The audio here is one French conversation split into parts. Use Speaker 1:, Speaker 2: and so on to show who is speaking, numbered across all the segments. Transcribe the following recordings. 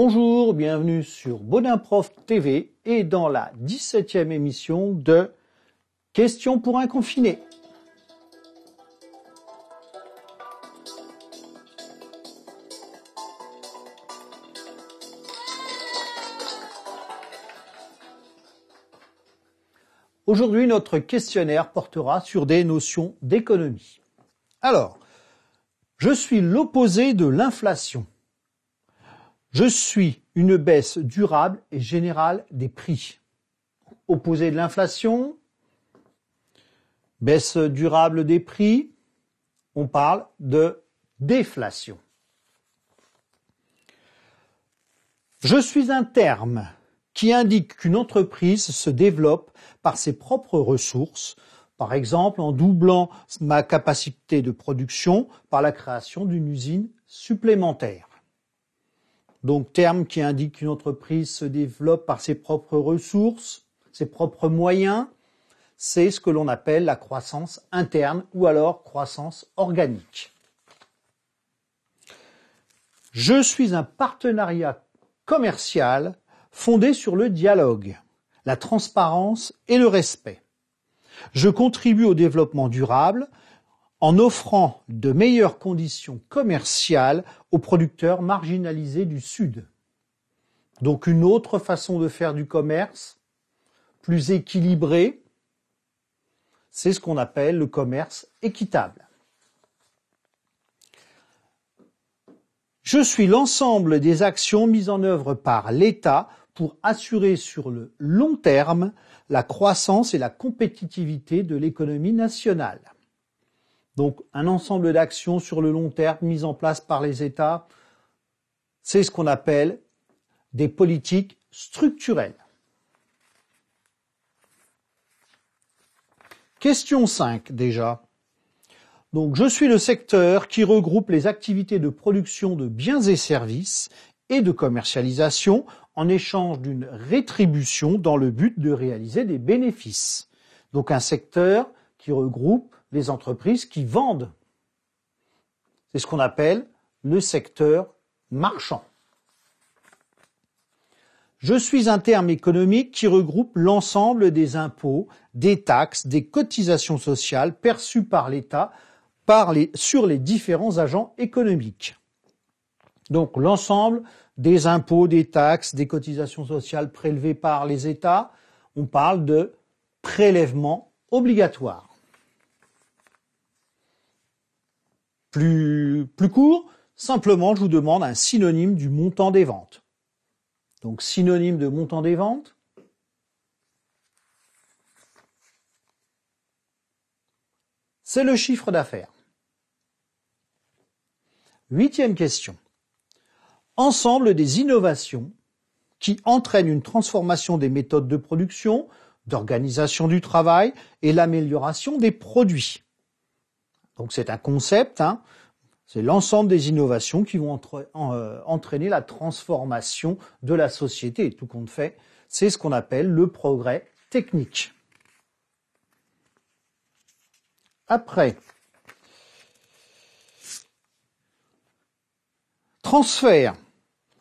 Speaker 1: Bonjour, bienvenue sur Bonimprof TV et dans la 17e émission de Questions pour un confiné. Aujourd'hui, notre questionnaire portera sur des notions d'économie. Alors, je suis l'opposé de l'inflation. Je suis une baisse durable et générale des prix. Opposé de l'inflation, baisse durable des prix, on parle de déflation. Je suis un terme qui indique qu'une entreprise se développe par ses propres ressources, par exemple en doublant ma capacité de production par la création d'une usine supplémentaire donc terme qui indique qu'une entreprise se développe par ses propres ressources, ses propres moyens, c'est ce que l'on appelle la croissance interne ou alors croissance organique. Je suis un partenariat commercial fondé sur le dialogue, la transparence et le respect. Je contribue au développement durable en offrant de meilleures conditions commerciales aux producteurs marginalisés du Sud. Donc une autre façon de faire du commerce, plus équilibrée, c'est ce qu'on appelle le commerce équitable. Je suis l'ensemble des actions mises en œuvre par l'État pour assurer sur le long terme la croissance et la compétitivité de l'économie nationale. Donc un ensemble d'actions sur le long terme mises en place par les États, c'est ce qu'on appelle des politiques structurelles. Question 5 déjà. Donc je suis le secteur qui regroupe les activités de production de biens et services et de commercialisation en échange d'une rétribution dans le but de réaliser des bénéfices. Donc un secteur qui regroupe les entreprises qui vendent. C'est ce qu'on appelle le secteur marchand. Je suis un terme économique qui regroupe l'ensemble des impôts, des taxes, des cotisations sociales perçues par l'État sur les différents agents économiques. Donc l'ensemble des impôts, des taxes, des cotisations sociales prélevées par les États, on parle de prélèvement obligatoire. Plus, plus court, simplement je vous demande un synonyme du montant des ventes. Donc synonyme de montant des ventes. C'est le chiffre d'affaires. Huitième question. Ensemble des innovations qui entraînent une transformation des méthodes de production, d'organisation du travail et l'amélioration des produits. Donc c'est un concept, hein. c'est l'ensemble des innovations qui vont euh, entraîner la transformation de la société. Et tout compte fait, c'est ce qu'on appelle le progrès technique. Après, transfert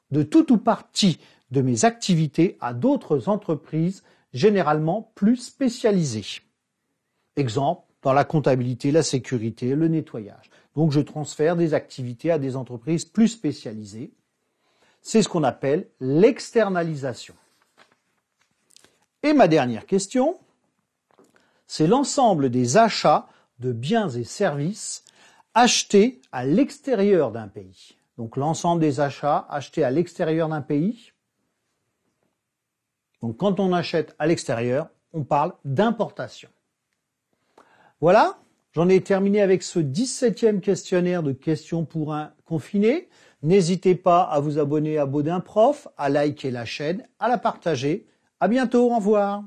Speaker 1: de tout ou partie de mes activités à d'autres entreprises généralement plus spécialisées. Exemple, dans la comptabilité, la sécurité, le nettoyage. Donc je transfère des activités à des entreprises plus spécialisées. C'est ce qu'on appelle l'externalisation. Et ma dernière question, c'est l'ensemble des achats de biens et services achetés à l'extérieur d'un pays. Donc l'ensemble des achats achetés à l'extérieur d'un pays. Donc quand on achète à l'extérieur, on parle d'importation. Voilà, j'en ai terminé avec ce 17e questionnaire de questions pour un confiné. N'hésitez pas à vous abonner à Baudin Prof, à liker la chaîne, à la partager. À bientôt, au revoir.